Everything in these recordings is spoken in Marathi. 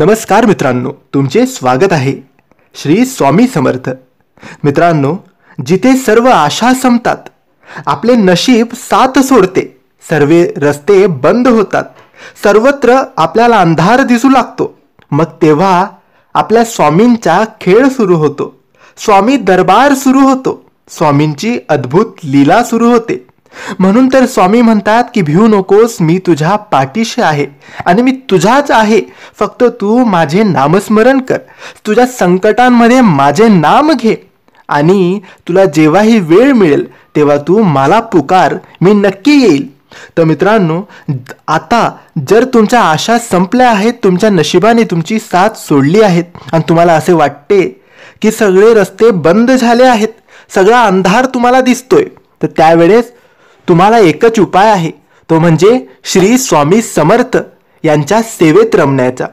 नमस्कार मित्रांनो तुमचे स्वागत आहे श्री स्वामी समर्थ मित्रांनो जिथे सर्व आशा संपतात आपले नशीब साथ सोडते सर्व रस्ते बंद होतात सर्वत्र आपल्याला अंधार दिसू लागतो मग तेव्हा आपल्या स्वामींचा खेळ सुरू होतो स्वामी दरबार सुरू होतो स्वामींची अद्भुत लीला सुरू होते म्हणून तर स्वामी म्हणतात की भिऊ नकोस मी तुझ्या पाठीशी आहे आणि मी तुझाच आहे फक्त तू माझे नामस्मरण कर तुझ्या संकटांमध्ये माझे नाम घे आणि तुला जेव्हाही वेळ मिळेल तेव्हा तू मला पुकार मी नक्की येईल तर मित्रांनो आता जर तुमच्या आशा संपल्या आहेत तुमच्या नशिबाने तुमची साथ सोडली आहेत आणि तुम्हाला असे वाटते की सगळे रस्ते बंद झाले आहेत सगळा अंधार तुम्हाला दिसतोय तर त्यावेळेस तुम्हाला एकच उपाय आहे तो म्हणजे श्री स्वामी समर्थ यांच्या सेवेत रमण्याचा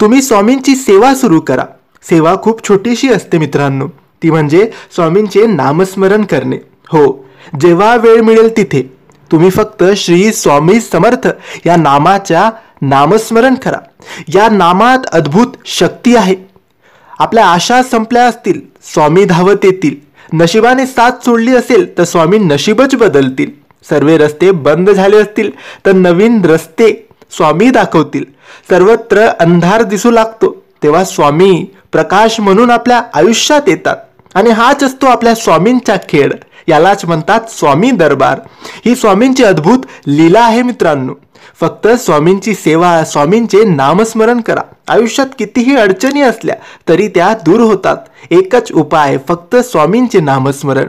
तुम्ही स्वामींची सेवा सुरू करा सेवा खूप छोटीशी असते मित्रांनो ती म्हणजे स्वामींचे नामस्मरण करणे हो जेव्हा वेळ मिळेल तिथे तुम्ही फक्त श्री स्वामी समर्थ या नामाच्या नामस्मरण करा या नामात अद्भुत शक्ती आहे आपल्या आशा संपल्या असतील स्वामी धावत येतील नशिबाने साथ सोडली असेल तर स्वामी नशीबच बदलतील सर्व रस्ते बंद झाले असतील तर नवीन रस्ते स्वामी दाखवतील सर्वत्र अंधार दिसू लागतो तेव्हा स्वामी प्रकाश म्हणून आपल्या आयुष्यात येतात आणि हाच असतो आपल्या स्वामींचा खेळ यालाच म्हणतात स्वामी दरबार ही स्वामींची अद्भुत लीला आहे मित्रांनो फक्त स्वामींची सेवा स्वामींचे नामस्मरण करा आयुष्यात कितीही अडचणी असल्या तरी त्या दूर होतात एकच उपाय फक्त स्वामींचे नामस्मरण